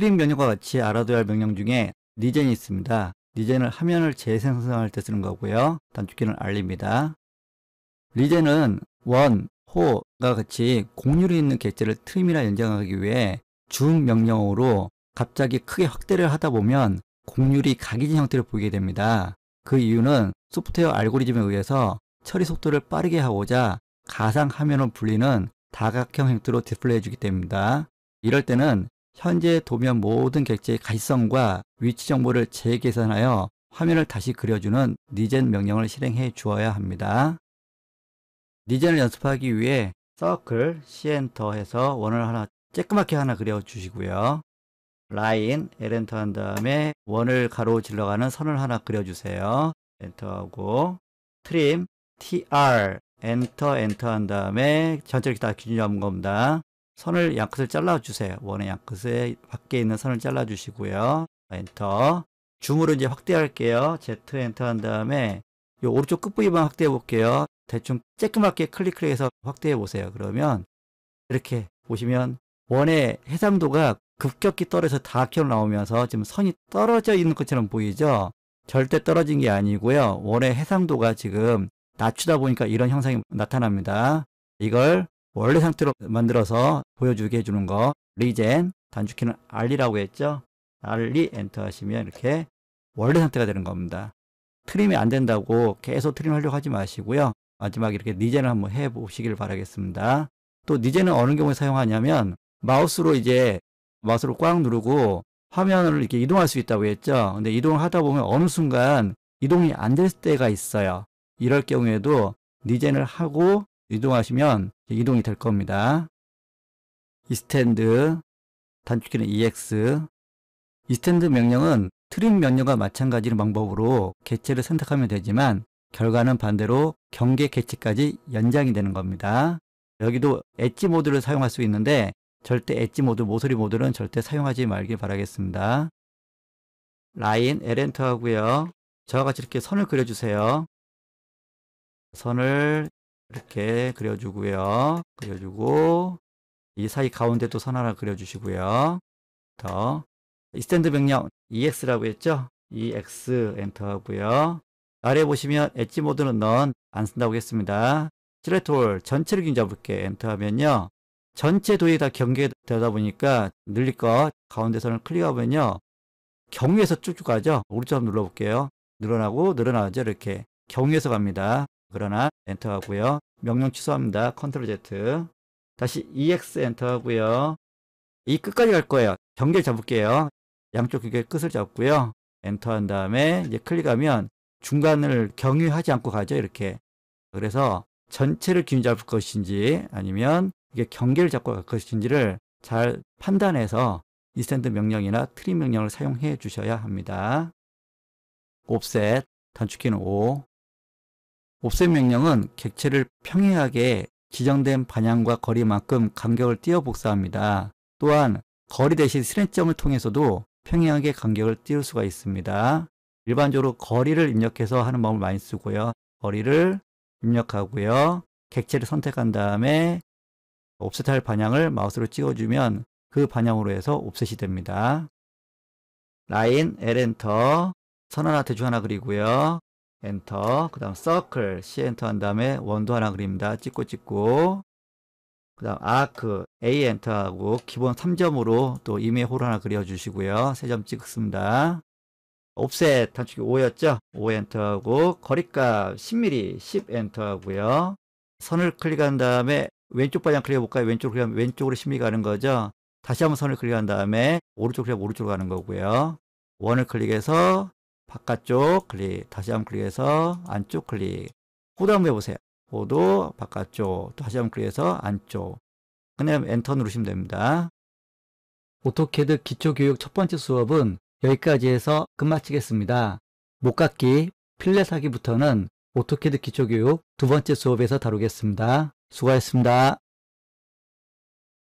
트림 명령과 같이 알아둬야 할 명령 중에 리젠이 있습니다. 리젠을 화면을 재생성할 때 쓰는 거고요. 단축키는 알립니다. 리젠은 원, 호가 같이 공률이 있는 객체를 트림이라 연장하기 위해 줌 명령으로 갑자기 크게 확대를 하다 보면 공률이 각인진 형태를 보이게 됩니다. 그 이유는 소프트웨어 알고리즘에 의해서 처리 속도를 빠르게 하고자 가상 화면으로 불리는 다각형 형태로 디스플레이 해주기 때문입니다. 이럴 때는 현재 도면 모든 객체의 가시성과 위치 정보를 재계산하여 화면을 다시 그려주는 니젠 명령을 실행해 주어야 합니다. 니젠을 연습하기 위해 서클 C 엔터해서 원을 하나 쬐끄맣게 하나 그려주시고요. 라인 L 엔터한 다음에 원을 가로질러가는 선을 하나 그려주세요. 엔터하고 트림 TR 엔터 엔터한 다음에 전체를 다 기준 잡은 겁니다. 선을 양끝을 잘라주세요. 원의 양끝에 밖에 있는 선을 잘라주시고요. 엔터. 줌으로 이제 확대할게요. Z 엔터 한 다음에 이 오른쪽 끝부위만 확대해 볼게요. 대충 쬐끄맣게 클릭 클릭해서 확대해 보세요. 그러면 이렇게 보시면 원의 해상도가 급격히 떨어져서 다 튀어나오면서 지금 선이 떨어져 있는 것처럼 보이죠? 절대 떨어진 게 아니고요. 원의 해상도가 지금 낮추다 보니까 이런 현상이 나타납니다. 이걸 원래 상태로 만들어서 보여주게 해주는 거 리젠 단축키는 R이라고 했죠 R이 엔터 하시면 이렇게 원래 상태가 되는 겁니다 트림이 안 된다고 계속 트림 하려고 하지 마시고요 마지막 이렇게 니젠을 한번 해보시길 바라겠습니다 또 니젠은 어느 경우에 사용하냐면 마우스로 이제 마우스로 꽉 누르고 화면을 이렇게 이동할 수 있다고 했죠 근데 이동을 하다 보면 어느 순간 이동이 안 될 때가 있어요 이럴 경우에도 니젠을 하고 이동하시면 이동이 될 겁니다. 이스탠드, 단축키는 EX. 이스탠드 명령은 트림 명령과 마찬가지로 방법으로 개체를 선택하면 되지만 결과는 반대로 경계 개체까지 연장이 되는 겁니다. 여기도 엣지 모드를 사용할 수 있는데 절대 엣지 모드, 모서리 모드는 절대 사용하지 말길 바라겠습니다. 라인, 엘엔터 하고요. 저와 같이 이렇게 선을 그려주세요. 선을 이렇게 그려주고요. 그려주고 이 사이 가운데 또선 하나 그려주시고요. 더 스탠드 변경 EX라고 했죠? EX 엔터하고요. 아래 보시면 엣지 모드는 넌 안 쓴다고 했습니다. 트레톨 전체를 긴잡을게 엔터하면요. 전체 도에다 경계되다 보니까 늘릴 것 가운데 선을 클릭하면요. 경위에서 쭉쭉 가죠. 오른쪽 한번 눌러볼게요. 늘어나고 늘어나죠. 이렇게 경위에서 갑니다. 그러나 엔터하고요. 명령 취소합니다. 컨트롤 Z. 다시 EX 엔터하고요. 이 끝까지 갈 거예요. 경계를 잡을게요. 양쪽 경계 끝을 잡고요. 엔터한 다음에 이제 클릭하면 중간을 경유하지 않고 가죠. 이렇게. 그래서 전체를 기준 잡을 것인지 아니면 이게 경계를 잡고 갈 것인지를 잘 판단해서 이스탠드 명령이나 트림 명령을 사용해 주셔야 합니다. 옵셋, 단축키는 5. 옵셋 명령은 객체를 평이하게 지정된 반향과 거리만큼 간격을 띄어 복사합니다. 또한 거리 대신 스냅점을 통해서도 평이하게 간격을 띄울 수가 있습니다. 일반적으로 거리를 입력해서 하는 방법을 많이 쓰고요. 거리를 입력하고요. 객체를 선택한 다음에 옵셋할 반향을 마우스로 찍어주면 그반향으로 해서 옵셋이 됩니다. 라인, 엘 엔터, 선 하나, 대중 하나 그리고요. 엔터 그 다음 서클 C 엔터한 다음에 원도 하나 그립니다 찍고 찍고 그 다음 아크 A 엔터하고 기본 3점으로 또 임의 홀 하나 그려주시고요 3점 찍습니다 옵셋 단축이 5였죠 5 엔터하고 거리값 10mm 10 엔터하고요 선을 클릭한 다음에 왼쪽 방향 클릭해 볼까요 왼쪽 클릭 왼쪽으로 10mm 가는 거죠 다시 한번 선을 클릭한 다음에 오른쪽 클릭하면 오른쪽으로 가는 거고요 원을 클릭해서 바깥쪽 클릭 다시 한 번 클릭해서 안쪽 클릭 호드 한번 해보세요 코도 바깥쪽 다시 한 번 클릭해서 안쪽 그냥 엔터 누르시면 됩니다 오토캐드 기초교육 첫 번째 수업은 여기까지 해서 끝마치겠습니다 목깎기, 필렛하기부터는 오토캐드 기초교육 두 번째 수업에서 다루겠습니다 수고하셨습니다